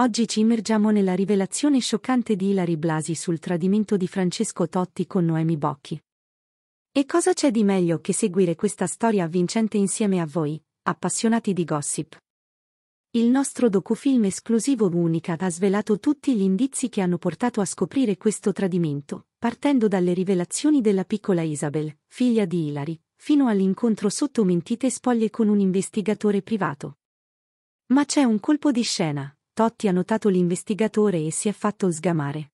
Oggi ci immergiamo nella rivelazione scioccante di Ilari Blasi sul tradimento di Francesco Totti con Noemi Bocchi. E cosa c'è di meglio che seguire questa storia avvincente insieme a voi, appassionati di gossip? Il nostro docufilm esclusivo Unica ha svelato tutti gli indizi che hanno portato a scoprire questo tradimento, partendo dalle rivelazioni della piccola Isabel, figlia di Ilari, fino all'incontro sotto mentite spoglie con un investigatore privato. Ma c'è un colpo di scena, Totti ha notato l'investigatore e si è fatto sgamare.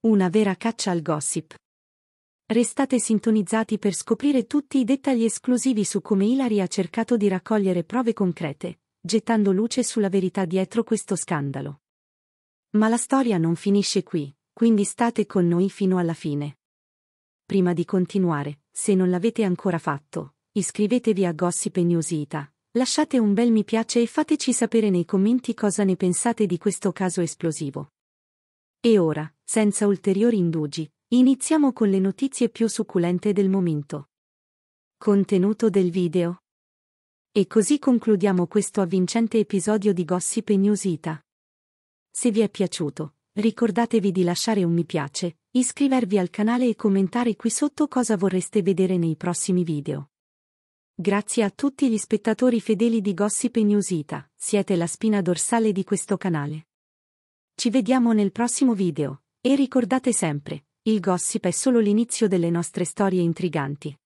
Una vera caccia al gossip. Restate sintonizzati per scoprire tutti i dettagli esclusivi su come Ilari ha cercato di raccogliere prove concrete, gettando luce sulla verità dietro questo scandalo. Ma la storia non finisce qui, quindi state con noi fino alla fine. Prima di continuare, se non l'avete ancora fatto, iscrivetevi a Gossip News Ita Lasciate un bel mi piace e fateci sapere nei commenti cosa ne pensate di questo caso esplosivo. E ora, senza ulteriori indugi, iniziamo con le notizie più succulente del momento. Contenuto del video. E così concludiamo questo avvincente episodio di Gossip News Ita. Se vi è piaciuto, ricordatevi di lasciare un mi piace, iscrivervi al canale e commentare qui sotto cosa vorreste vedere nei prossimi video. Grazie a tutti gli spettatori fedeli di Gossip News Ita, siete la spina dorsale di questo canale. Ci vediamo nel prossimo video, e ricordate sempre, il gossip è solo l'inizio delle nostre storie intriganti.